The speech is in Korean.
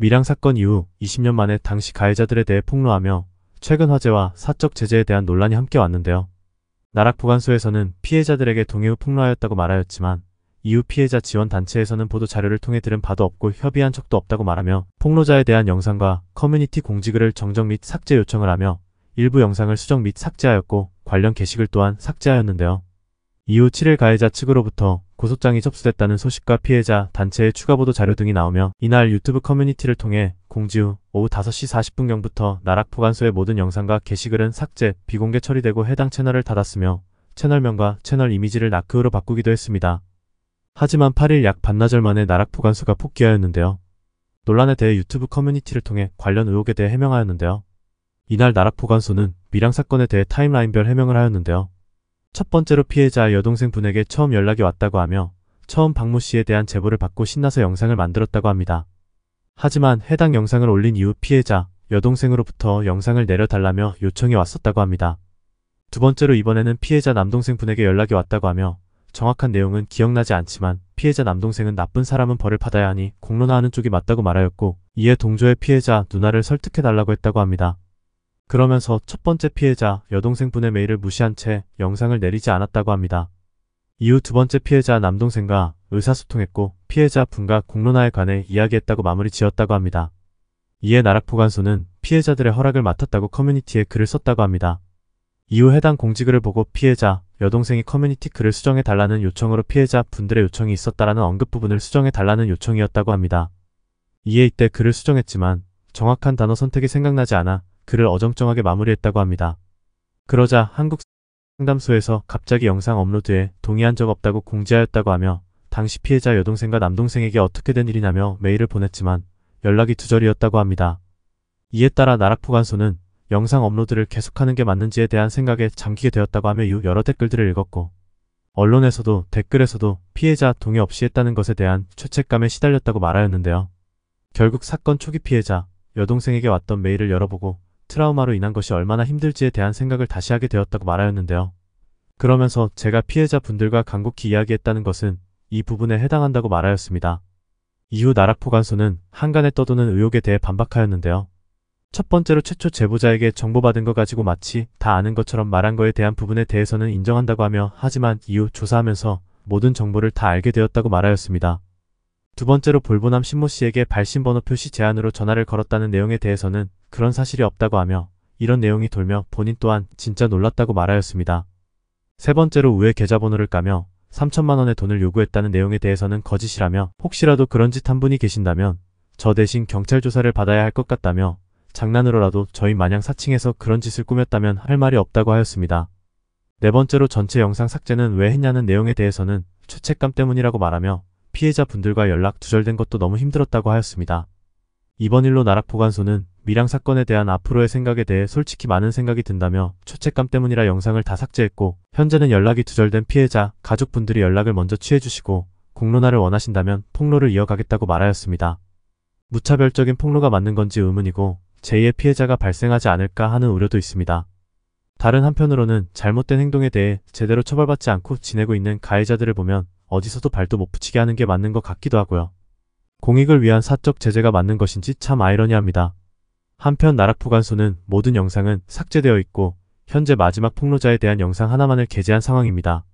밀양 사건 이후 20년 만에 당시 가해자들에 대해 폭로하며 최근 화재와 사적 제재에 대한 논란이 함께 왔는데요. 나락보관소에서는 피해자들에게 동해 후 폭로하였다고 말하였지만 이후 피해자 지원 단체에서는 보도 자료를 통해 들은 바도 없고 협의한 적도 없다고 말하며 폭로자에 대한 영상과 커뮤니티 공지글을 정정 및 삭제 요청을 하며 일부 영상을 수정 및 삭제하였고 관련 게시글 또한 삭제하였는데요. 이후 7일 가해자 측으로부터 고소장이 접수됐다는 소식과 피해자 단체의 추가 보도 자료 등이 나오며 이날 유튜브 커뮤니티를 통해 공지후 오후 5시 40분경부터 나락포관소의 모든 영상과 게시글은 삭제, 비공개 처리되고 해당 채널을 닫았으며 채널명과 채널 이미지를 나크으로 바꾸기도 했습니다. 하지만 8일 약 반나절 만에 나락포관소가 복귀하였는데요. 논란에 대해 유튜브 커뮤니티를 통해 관련 의혹에 대해 해명하였는데요. 이날 나락포관소는 밀양 사건에 대해 타임라인별 해명을 하였는데요. 첫 번째로 피해자 여동생분에게 처음 연락이 왔다고 하며 처음 박모 씨에 대한 제보를 받고 신나서 영상을 만들었다고 합니다. 하지만 해당 영상을 올린 이후 피해자 여동생으로부터 영상을 내려달라며 요청이 왔었다고 합니다. 두 번째로 이번에는 피해자 남동생분에게 연락이 왔다고 하며 정확한 내용은 기억나지 않지만 피해자 남동생은 나쁜 사람은 벌을 받아야 하니 공론화하는 쪽이 맞다고 말하였고 이에 동조해 피해자 누나를 설득해달라고 했다고 합니다. 그러면서 첫 번째 피해자 여동생분의 메일을 무시한 채 영상을 내리지 않았다고 합니다. 이후 두 번째 피해자 남동생과 의사소통했고 피해자 분과 공론화에 관해 이야기했다고 마무리 지었다고 합니다. 이에 나락보관소는 피해자들의 허락을 맡았다고 커뮤니티에 글을 썼다고 합니다. 이후 해당 공지글을 보고 피해자, 여동생이 커뮤니티 글을 수정해달라는 요청으로 피해자 분들의 요청이 있었다라는 언급 부분을 수정해달라는 요청이었다고 합니다. 이에 이때 글을 수정했지만 정확한 단어 선택이 생각나지 않아 그를 어정쩡하게 마무리했다고 합니다. 그러자 한국 상담소에서 갑자기 영상 업로드에 동의한 적 없다고 공지하였다고 하며 당시 피해자 여동생과 남동생에게 어떻게 된 일이냐며 메일을 보냈지만 연락이 두절이었다고 합니다. 이에 따라 나락포관소는 영상 업로드를 계속하는 게 맞는지에 대한 생각에 잠기게 되었다고 하며 이후 여러 댓글들을 읽었고 언론에서도 댓글에서도 피해자 동의 없이 했다는 것에 대한 죄책감에 시달렸다고 말하였는데요. 결국 사건 초기 피해자 여동생에게 왔던 메일을 열어보고 트라우마로 인한 것이 얼마나 힘들지에 대한 생각을 다시 하게 되었다고 말하였는데요. 그러면서 제가 피해자분들과 간곡히 이야기했다는 것은 이 부분에 해당한다고 말하였습니다. 이후 나락포관소는 한간에 떠도는 의혹에 대해 반박하였는데요. 첫 번째로 최초 제보자에게 정보받은 것 가지고 마치 다 아는 것처럼 말한 것에 대한 부분에 대해서는 인정한다고 하며 하지만 이후 조사하면서 모든 정보를 다 알게 되었다고 말하였습니다. 두 번째로 볼보남 신모 씨에게 발신번호 표시 제한으로 전화를 걸었다는 내용에 대해서는 그런 사실이 없다고 하며 이런 내용이 돌며 본인 또한 진짜 놀랐다고 말하였습니다. 세 번째로 우회 계좌번호를 까며 3천만원의 돈을 요구했다는 내용에 대해서는 거짓이라며 혹시라도 그런 짓 한 분이 계신다면 저 대신 경찰 조사를 받아야 할 것 같다며 장난으로라도 저희 마냥 사칭해서 그런 짓을 꾸몄다면 할 말이 없다고 하였습니다. 네 번째로 전체 영상 삭제는 왜 했냐는 내용에 대해서는 죄책감 때문이라고 말하며 피해자분들과 연락 두절된 것도 너무 힘들었다고 하였습니다. 이번 일로 나락보관소는 미랑 사건에 대한 앞으로의 생각에 대해 솔직히 많은 생각이 든다며 죄책감 때문이라 영상을 다 삭제했고 현재는 연락이 두절된 피해자 가족분들이 연락을 먼저 취해주시고 공론화를 원하신다면 폭로를 이어가겠다고 말하였습니다. 무차별적인 폭로가 맞는 건지 의문이고 제2의 피해자가 발생하지 않을까 하는 우려도 있습니다. 다른 한편으로는 잘못된 행동에 대해 제대로 처벌받지 않고 지내고 있는 가해자들을 보면 어디서도 발도 못 붙이게 하는 게 맞는 것 같기도 하고요. 공익을 위한 사적 제재가 맞는 것인지 참 아이러니합니다. 한편 나락보관소는 모든 영상은 삭제되어 있고 현재 마지막 폭로자에 대한 영상 하나만을 게재한 상황입니다.